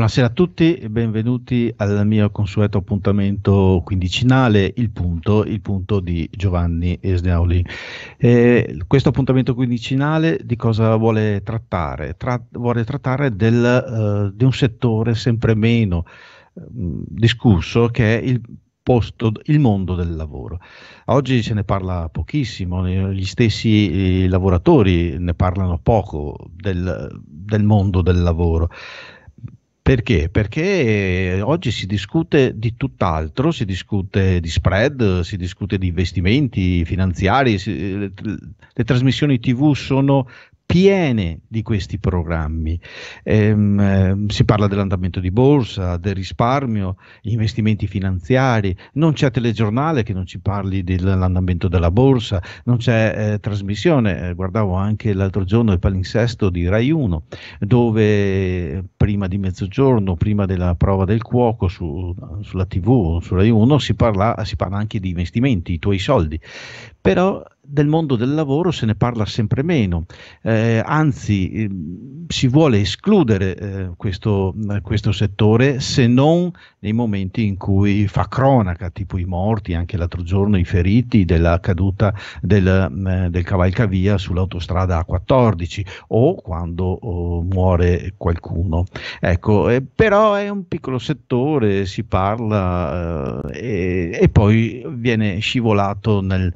Buonasera a tutti e benvenuti al mio consueto appuntamento quindicinale, il punto, il punto di Giovanni Esneoli. Eh, questo appuntamento quindicinale di cosa vuole trattare? Tra, vuole trattare del, uh, di un settore sempre meno uh, discusso che è il posto, il mondo del lavoro. Oggi se ne parla pochissimo, gli stessi eh, lavoratori ne parlano poco del, del mondo del lavoro. Perché? Perché eh, oggi si discute di tutt'altro, si discute di spread, si discute di investimenti finanziari, si, eh, le, le, trasmissioni tv sono piene di questi programmi. Ehm, ehm, si parla dell'andamento di borsa, del risparmio, investimenti finanziari, non c'è telegiornale che non ci parli dell'andamento della borsa, non c'è eh, trasmissione, eh, guardavo anche l'altro giorno il palinsesto di Rai 1, dove prima di mezzogiorno, prima della prova del cuoco su, sulla TV, su Rai 1, si parla, si parla anche di investimenti, i tuoi soldi. Però del mondo del lavoro se ne parla sempre meno, eh, anzi ehm, si vuole escludere eh, questo, eh, questo, settore se non nei momenti in cui fa cronaca, tipo i morti, anche l'altro giorno i feriti della caduta del, eh, del cavalcavia sull'autostrada A14 o quando oh, muore qualcuno. Ecco, eh, però è un piccolo settore, si parla e, e, poi viene scivolato nel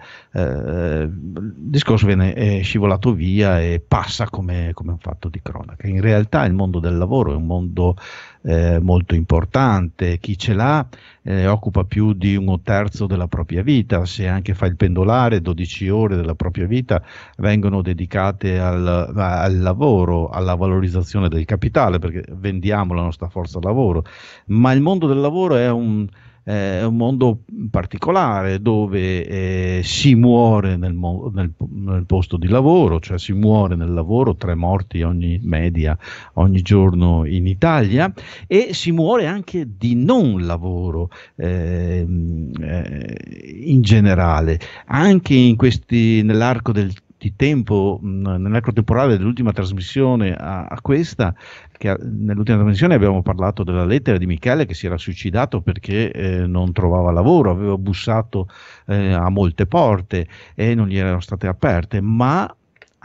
il discorso viene scivolato via e passa come, come, un fatto di cronaca. In realtà il mondo del lavoro è un mondo eh, molto importante, chi ce l'ha eh, occupa più di un terzo della propria vita, se anche fa il pendolare 12 ore della propria vita vengono dedicate al, al lavoro, alla valorizzazione del capitale, perché vendiamo la nostra forza lavoro, ma il mondo del lavoro è un eh, è un mondo particolare dove eh, si muore nel, mo- nel, nel, posto di lavoro, cioè si muore nel lavoro, tre morti ogni media ogni giorno in Italia e si muore anche di non lavoro ehm, eh, in generale, anche in questi, nell'arco del di tempo mh, mm, nell'arco temporale dell'ultima trasmissione a, a questa, che nell'ultima trasmissione abbiamo parlato della lettera di Michele che si era suicidato perché eh, non trovava lavoro, aveva bussato eh, a molte porte e non gli erano state aperte, ma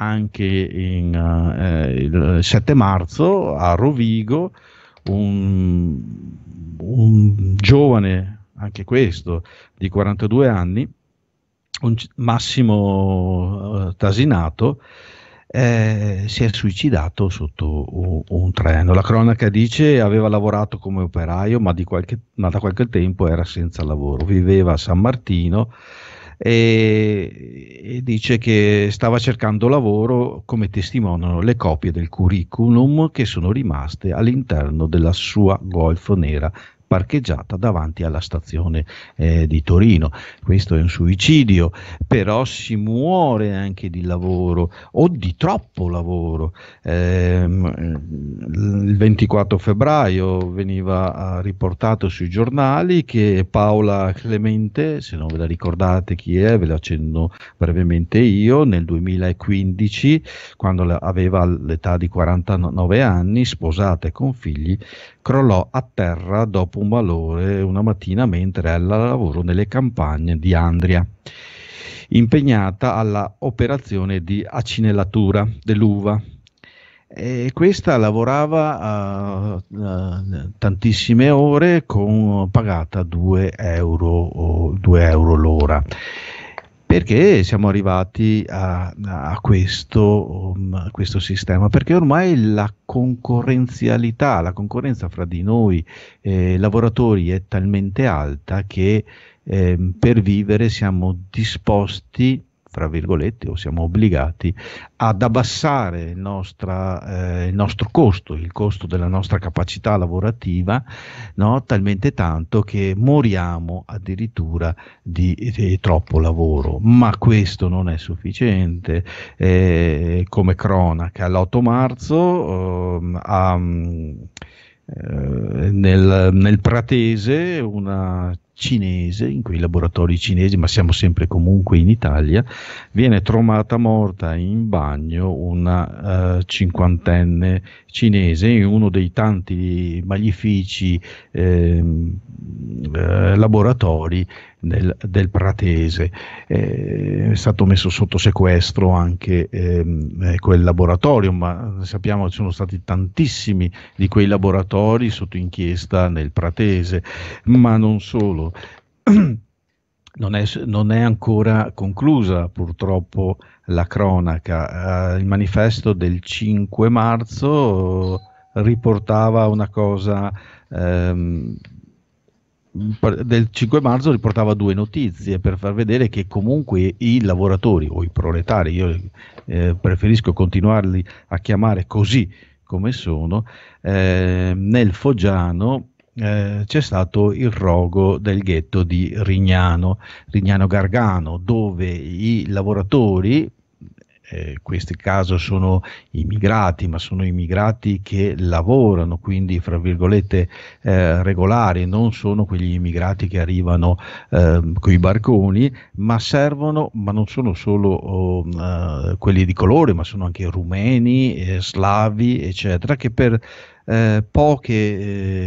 anche in, eh, il 7 marzo a Rovigo un, un giovane, anche questo, di 42 anni, un Massimo uh, eh, Tasinato eh, si è suicidato sotto un, un, treno. La cronaca dice che aveva lavorato come operaio, ma, qualche, ma da qualche tempo era senza lavoro. Viveva a San Martino e, e, dice che stava cercando lavoro, come testimoniano le copie del curriculum che sono rimaste all'interno della sua Golf nera parcheggiata davanti alla stazione eh, di Torino. Questo è un suicidio, però si muore anche di lavoro o di troppo lavoro. Eh, il 24 febbraio veniva ah, riportato sui giornali che Paola Clemente, se non ve la ricordate chi è, ve la accenno brevemente io, nel 2015, quando aveva l'età di 49 anni, sposata e con figli, crollò a terra dopo valore una mattina mentre era al lavoro nelle campagne di Andria, impegnata alla operazione di acinellatura dell'uva. E questa lavorava uh, uh, tantissime ore con, pagata 2 euro, 2 euro l'ora perché siamo arrivati a, a, questo, um, a questo sistema? Perché ormai la concorrenzialità, la concorrenza fra di noi eh, lavoratori è talmente alta che eh, per vivere siamo disposti fra virgolette, o siamo obbligati ad abbassare il, nostra, eh, il, nostro costo, il costo della nostra capacità lavorativa, no? talmente tanto che moriamo addirittura di, di, troppo lavoro. Ma questo non è sufficiente. Eh, come cronaca, l'8 marzo ehm, mm, eh, a, nel, nel Pratese una cinese, in quei laboratori cinesi, ma siamo sempre comunque in Italia, viene trovata morta in bagno una uh, cinquantenne cinese in uno dei tanti magnifici ehm, eh, laboratori del, del Pratese. Eh, è stato messo sotto sequestro anche ehm, eh, quel laboratorio, ma sappiamo che ci sono stati tantissimi di quei laboratori sotto inchiesta nel Pratese, ma non solo. Non è, non è, ancora conclusa purtroppo la cronaca. Eh, il manifesto del 5 marzo riportava una cosa ehm, del 5 marzo riportava due notizie per far vedere che comunque i lavoratori o i proletari, io eh, preferisco continuarli a chiamare così come sono, eh, nel Foggiano eh, c'è stato il rogo del ghetto di Rignano, Rignano Gargano, dove i lavoratori eh, questi caso sono immigrati, ma sono immigrati che lavorano, quindi fra virgolette eh, regolari, non sono quegli immigrati che arrivano eh, con i barconi, ma servono, ma non sono solo oh, eh, quelli di colore, ma sono anche rumeni, eh, slavi, eccetera, che per eh, poche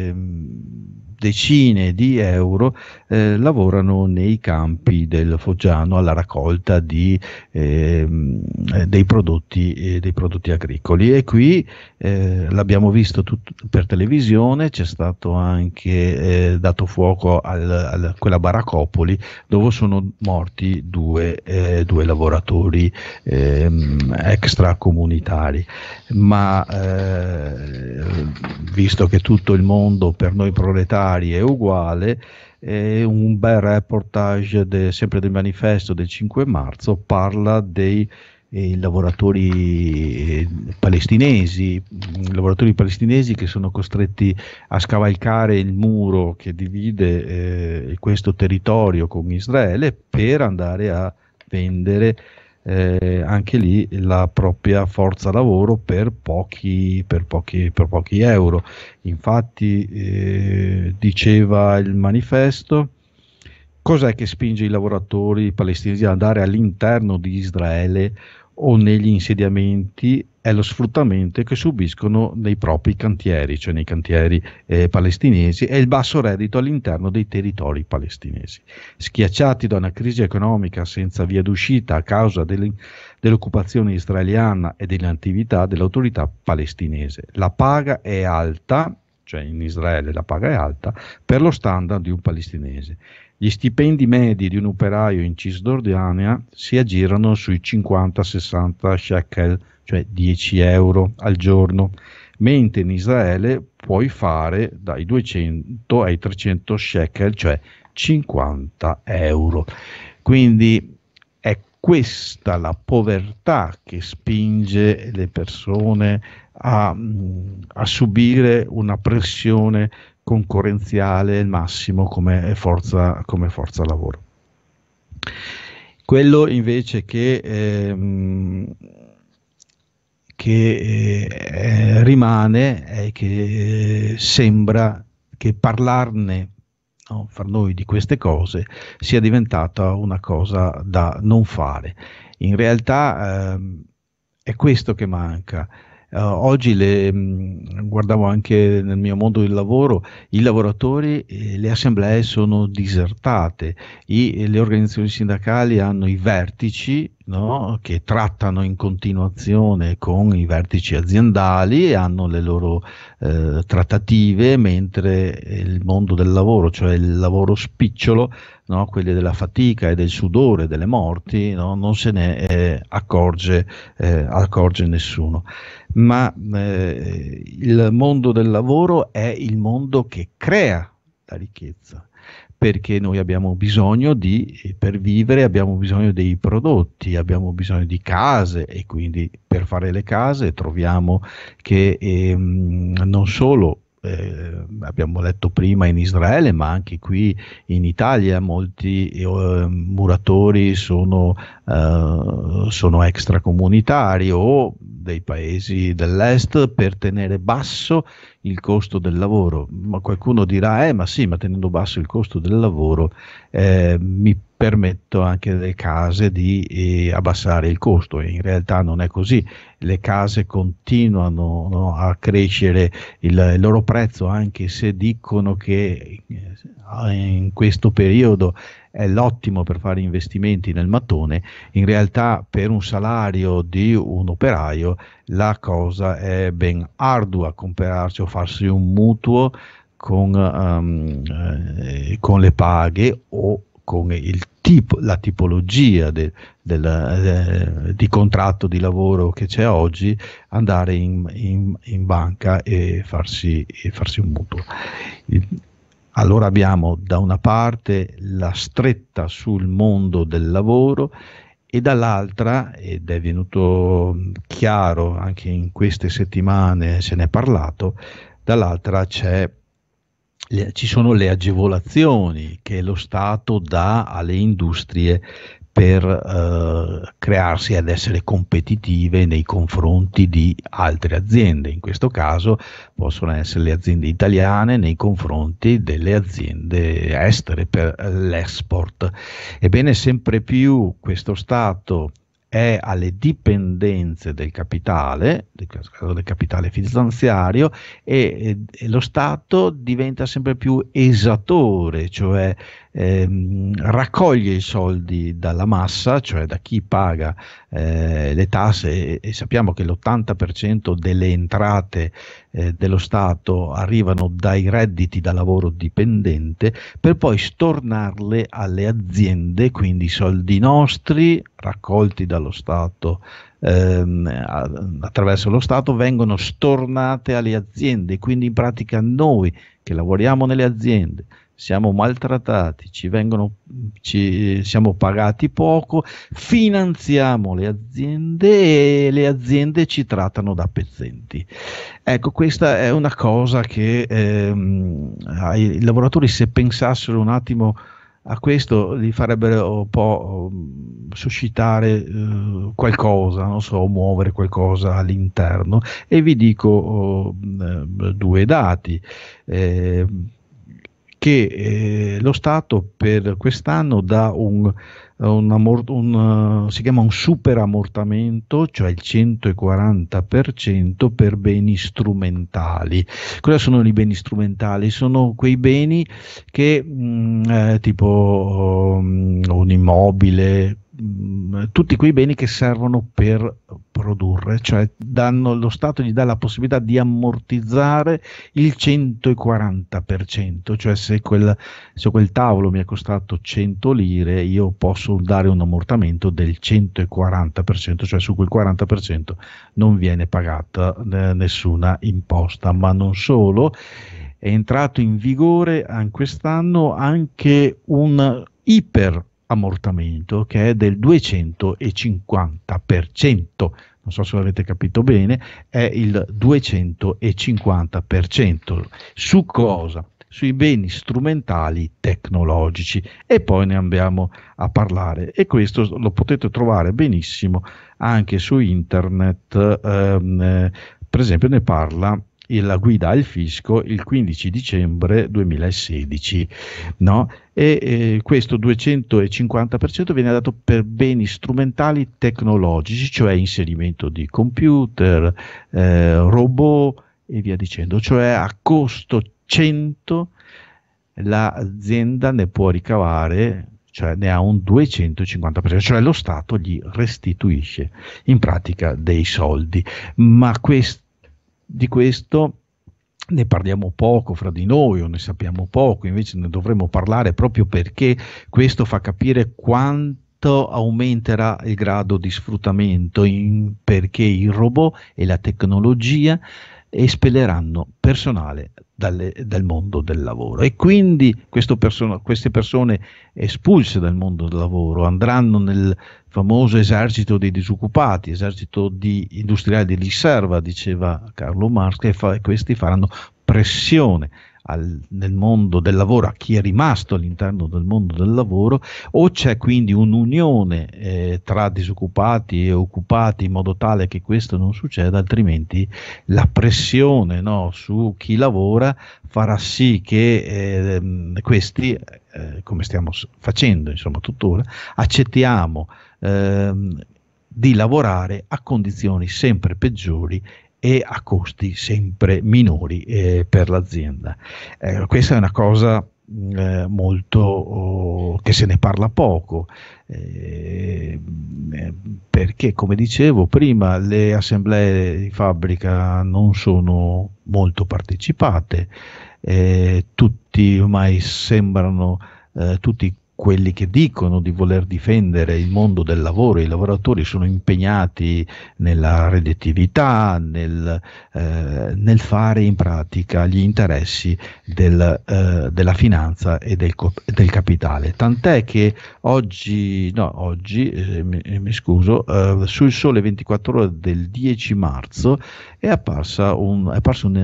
ehm, decine di euro, eh, lavorano nei campi del Foggiano alla raccolta di, ehm, eh, dei, prodotti, eh, dei, prodotti, agricoli. E qui eh, l'abbiamo visto tut- per televisione, c'è stato anche eh, dato fuoco a quella baracopoli dove sono morti due, eh, due lavoratori ehm, extracomunitari. Ma visto che tutto il mondo per noi proletari pari e uguale e un bel reportage de, sempre del manifesto del 5 marzo parla dei eh, lavoratori eh, palestinesi, mm, lavoratori palestinesi che sono costretti a scavalcare il muro che divide eh, questo territorio con Israele per andare a vendere eh, anche lì la propria forza lavoro per pochi, per pochi, per pochi euro. Infatti eh, diceva il manifesto, cos'è che spinge i lavoratori palestinesi ad andare all'interno di Israele o negli insediamenti è lo sfruttamento che subiscono nei propri cantieri, cioè nei cantieri eh, palestinesi, e il basso reddito all'interno dei territori palestinesi. Schiacciati da una crisi economica senza via d'uscita a causa delle, dell'occupazione israeliana e dell'attività dell'autorità palestinese, la paga è alta, cioè in Israele la paga è alta, per lo standard di un palestinese. Gli stipendi medi di un operaio in Cisdordania si aggirano sui 50-60 shekel cioè 10 euro al giorno, mentre in Israele puoi fare dai 200 ai 300 shekel, cioè 50 euro. Quindi è questa la povertà che spinge le persone a, mm, a subire una pressione concorrenziale al massimo come forza, come forza lavoro. Quello invece che ehm, che eh, eh, rimane e che eh, sembra che parlarne no, fra noi di queste cose sia diventata una cosa da non fare. In realtà eh, è questo che manca. Uh, oggi le, mh, mm, guardavo anche nel mio mondo del lavoro, i lavoratori, e le assemblee sono disertate, I, le organizzazioni sindacali hanno i vertici no? che trattano in continuazione con i vertici aziendali e hanno le loro eh, trattative, mentre il mondo del lavoro, cioè il lavoro spicciolo, no? quelli della fatica e del sudore, delle morti, no? non se ne eh, accorge, eh, accorge nessuno ma eh, il mondo del lavoro è il mondo che crea la ricchezza perché noi abbiamo bisogno di, eh, per vivere abbiamo bisogno dei prodotti, abbiamo bisogno di case e quindi per fare le case troviamo che ehm, non solo eh, abbiamo letto prima in Israele, ma anche qui in Italia molti eh, muratori sono, eh, sono extracomunitari o dei paesi dell'est per tenere basso il costo del lavoro. Ma qualcuno dirà, eh ma sì, ma tenendo basso il costo del lavoro eh, mi permetto anche alle case di eh, abbassare il costo. In realtà non è così, le case continuano no, a crescere il, il, loro prezzo anche se dicono che eh, in questo periodo è l'ottimo per fare investimenti nel mattone, in realtà per un salario di un operaio la cosa è ben ardua comprarsi o farsi un mutuo con, um, eh, con le paghe o con il tipo, la tipologia de, del, eh, di contratto di lavoro che c'è oggi, andare in, in, in banca e farsi, e farsi, un mutuo. Il, allora abbiamo da una parte la stretta sul mondo del lavoro e dall'altra, ed è venuto chiaro anche in queste settimane, se ne è parlato, dall'altra c'è le, ci sono le agevolazioni che lo Stato dà alle industrie per eh, crearsi ed essere competitive nei confronti di altre aziende. In questo caso possono essere le aziende italiane nei confronti delle aziende estere per eh, l'export. Ebbene, sempre più questo Stato è alle dipendenze del capitale, del capitale finanziario, e, e, lo Stato diventa sempre più esatore, cioè ehm, raccoglie i soldi dalla massa, cioè da chi paga eh, le tasse e, e, sappiamo che l'80% delle entrate eh, dello Stato arrivano dai redditi da lavoro dipendente, per poi stornarle alle aziende, quindi i soldi nostri raccolti dallo Stato ehm, attraverso lo Stato vengono stornate alle aziende, quindi in pratica noi che lavoriamo nelle aziende siamo maltrattati, ci vengono, ci, siamo pagati poco, finanziamo le aziende e le aziende ci trattano da pezzenti. Ecco, questa è una cosa che ehm, i lavoratori se pensassero un attimo a questo li farebbero un po' mm, suscitare eh, qualcosa, non so, muovere qualcosa all'interno. E vi dico oh, mm, due dati. Eh, che eh, lo Stato per quest'anno dà un, un, ammort- un, eh, si chiama un super ammortamento, cioè il 140% per beni strumentali. Cosa sono i beni strumentali? Sono quei beni che mh, mm, eh, tipo um, un immobile, Mm, tutti quei beni che servono per produrre, cioè danno, lo Stato gli dà la possibilità di ammortizzare il 140%, cioè se quel, se quel tavolo mi ha costato 100 lire io posso dare un ammortamento del 140%, cioè su quel 40% non viene pagata eh, nessuna imposta, ma non solo è entrato in vigore anche quest'anno anche un iper ammortamento che è del 250%, non so se l'avete capito bene, è il 250%. Su cosa? Sui beni strumentali tecnologici e poi ne andiamo a parlare e questo lo potete trovare benissimo anche su internet, ehm, eh, per esempio ne parla la guida al fisco il 15 dicembre 2016. No? E eh, questo 250% viene dato per beni strumentali tecnologici, cioè inserimento di computer, eh, robot e via dicendo, cioè a costo 100 l'azienda ne può ricavare cioè ne ha un 250%, cioè lo Stato gli restituisce in pratica dei soldi, ma questo di questo ne parliamo poco fra di noi o ne sappiamo poco, invece ne dovremmo parlare proprio perché questo fa capire quanto aumenterà il grado di sfruttamento in, perché il robot e la tecnologia espelleranno personale dalle, dal mondo del lavoro e quindi persona, queste persone espulse dal mondo del lavoro andranno nel famoso esercito dei disoccupati, esercito di industriali di riserva, diceva Carlo Marx, e fa, questi faranno pressione al, nel mondo del lavoro, a chi è rimasto all'interno del mondo del lavoro, o c'è quindi un'unione eh, tra disoccupati e occupati in modo tale che questo non succeda, altrimenti la pressione no, su chi lavora farà sì che eh, questi, eh, come stiamo facendo insomma tuttora, accettiamo ehm, di lavorare a condizioni sempre peggiori e a costi sempre minori eh, per l'azienda. Eh, questa è una cosa mm, eh, molto oh, che se ne parla poco eh, eh, perché come dicevo prima le assemblee di fabbrica non sono molto partecipate eh, tutti ormai sembrano tutti quelli che dicono di voler difendere il mondo del lavoro, i lavoratori sono impegnati nella redditività, nel, eh, nel fare in pratica gli interessi del, eh, della finanza e del, del, capitale. Tant'è che oggi, no, oggi eh, mi, eh, mi, scuso, eh, sul Sole 24 ore del 10 marzo è, un, è apparso un,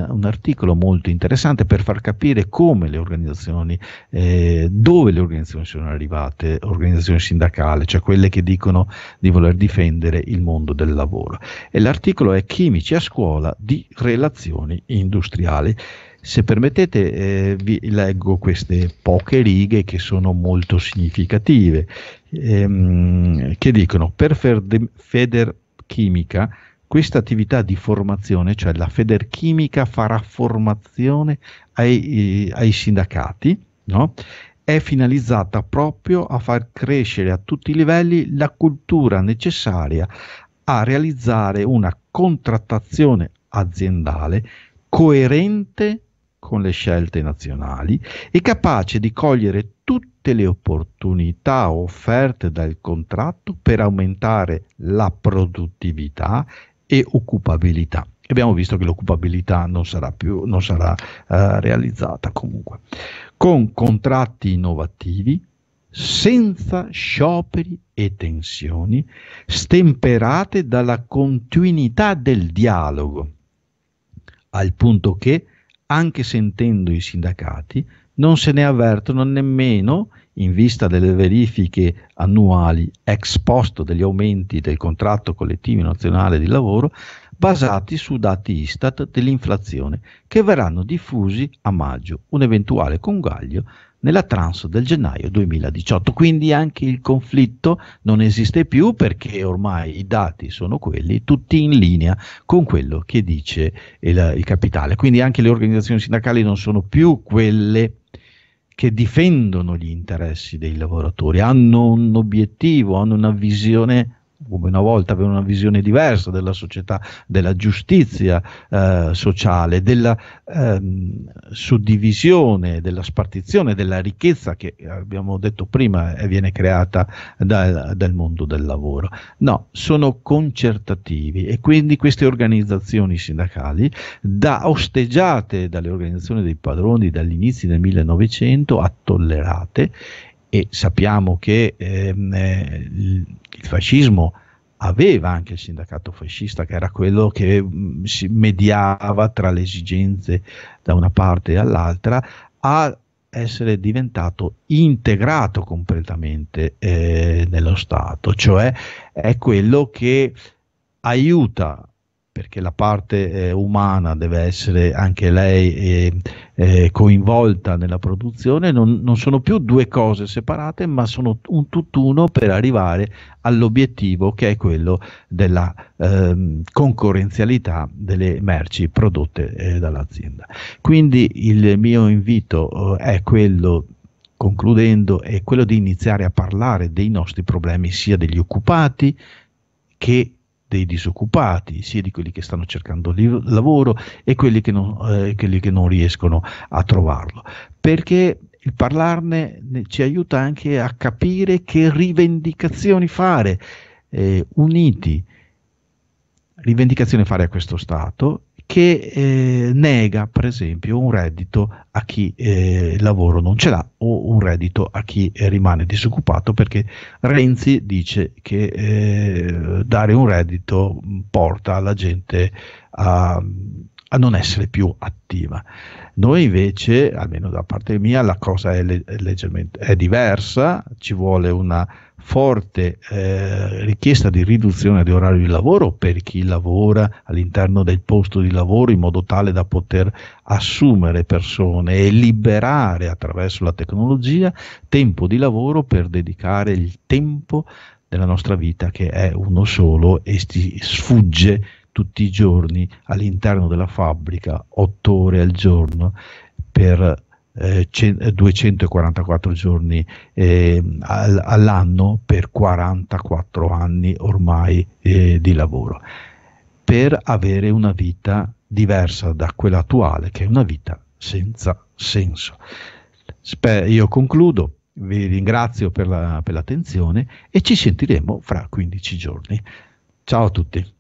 un, articolo molto interessante per far capire come le organizzazioni, eh, dove le organizzazioni sono erano arrivate organizzazioni sindacali, cioè quelle che dicono di voler difendere il mondo del lavoro. E l'articolo è Chimici a scuola di relazioni industriali. Se permettete eh, vi leggo queste poche righe che sono molto significative, ehm, che dicono per Federchimica questa attività di formazione, cioè la Federchimica farà formazione ai, ai sindacati, No? è finalizzata proprio a far crescere a tutti i livelli la cultura necessaria a realizzare una contrattazione aziendale coerente con le scelte nazionali e capace di cogliere tutte le opportunità offerte dal contratto per aumentare la produttività e occupabilità e abbiamo visto che l'occupabilità non sarà, più, non sarà eh, realizzata comunque. Con contratti innovativi, senza scioperi e tensioni, stemperate dalla continuità del dialogo, al punto che, anche sentendo i sindacati, non se ne avvertono nemmeno in vista delle verifiche annuali ex post degli aumenti del contratto collettivo nazionale di lavoro, basati su dati Istat dell'inflazione che verranno diffusi a maggio, un eventuale conguaglio nella trans del gennaio 2018. Quindi anche il conflitto non esiste più perché ormai i dati sono quelli, tutti in linea con quello che dice il, il capitale. Quindi anche le organizzazioni sindacali non sono più quelle che difendono gli interessi dei lavoratori, hanno un obiettivo, hanno una visione come una volta aveva una visione diversa della società, della giustizia eh, sociale, della ehm, suddivisione, della spartizione, della ricchezza che abbiamo detto prima viene creata dal, dal mondo del lavoro. No, sono concertativi e quindi queste organizzazioni sindacali, da osteggiate dalle organizzazioni dei padroni dagli inizi del 1900 a tollerate e sappiamo che ehm, eh, il fascismo aveva anche il sindacato fascista che era quello che mh, mm, si mediava tra le esigenze da una parte e dall'altra a essere diventato integrato completamente eh, nello Stato, cioè è quello che aiuta perché la parte eh, umana deve essere anche lei eh, eh, coinvolta nella produzione, non, non, sono più due cose separate, ma sono un tutt'uno per arrivare all'obiettivo che è quello della ehm, concorrenzialità delle merci prodotte eh, dall'azienda. Quindi il mio invito eh, è quello concludendo è quello di iniziare a parlare dei nostri problemi sia degli occupati che dei disoccupati, sia di quelli che stanno cercando lavoro e quelli che non, eh, quelli che non riescono a trovarlo. Perché il parlarne ci aiuta anche a capire che rivendicazioni fare, eh, uniti, rivendicazioni fare a questo Stato che eh, nega per esempio un reddito a chi eh, lavoro non ce l'ha o un reddito a chi eh, rimane disoccupato perché Renzi dice che eh, dare un reddito mm, porta la gente a a non essere più attiva. Noi invece, almeno da parte mia, la cosa è, le- è diversa, ci vuole una forte eh, richiesta di riduzione di orario di lavoro per chi lavora all'interno del posto di lavoro in modo tale da poter assumere persone e liberare attraverso la tecnologia tempo di lavoro per dedicare il tempo della nostra vita che è uno solo e si sfugge tutti i giorni all'interno della fabbrica, 8 ore al giorno, per eh, 244 giorni eh, all'anno per 44 anni ormai eh, di lavoro, per avere una vita diversa da quella attuale, che è una vita senza senso. Spe- io concludo, vi ringrazio per, la, per l'attenzione e ci sentiremo fra 15 giorni. Ciao a tutti.